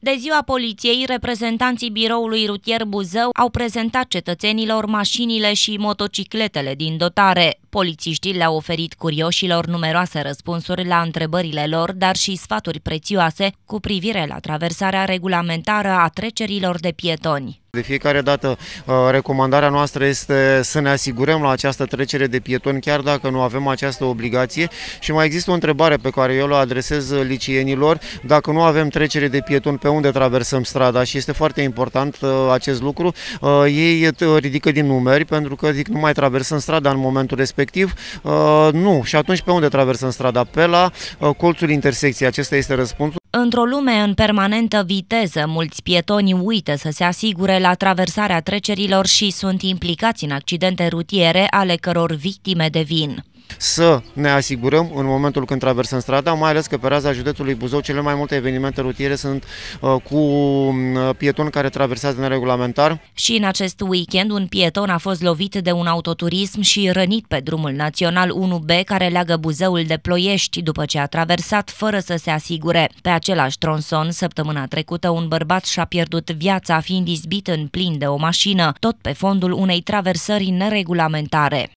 De ziua poliției, reprezentanții biroului rutier Buzău au prezentat cetățenilor mașinile și motocicletele din dotare. Polițiștii le-au oferit curioșilor numeroase răspunsuri la întrebările lor, dar și sfaturi prețioase cu privire la traversarea regulamentară a trecerilor de pietoni. De fiecare dată uh, recomandarea noastră este să ne asigurăm la această trecere de pietoni, chiar dacă nu avem această obligație. Și mai există o întrebare pe care eu o adresez licienilor, dacă nu avem trecere de pietoni, pe unde traversăm strada? Și este foarte important uh, acest lucru. Uh, ei ridică din numeri pentru că zic nu mai traversăm strada în momentul respectiv. Nu. Și atunci pe unde traversăm strada? Pe la colțul intersecției. Acesta este răspunsul. Într-o lume în permanentă viteză, mulți pietoni uită să se asigure la traversarea trecerilor și sunt implicați în accidente rutiere ale căror victime devin să ne asigurăm în momentul când traversăm strada, mai ales că pe raza județului Buzău cele mai multe evenimente rutiere sunt uh, cu uh, pietoni care traversează neregulamentar. Și în acest weekend un pieton a fost lovit de un autoturism și rănit pe drumul național 1B care leagă Buzăul de Ploiești după ce a traversat fără să se asigure. Pe același tronson, săptămâna trecută, un bărbat și-a pierdut viața fiind izbit în plin de o mașină, tot pe fondul unei traversări neregulamentare.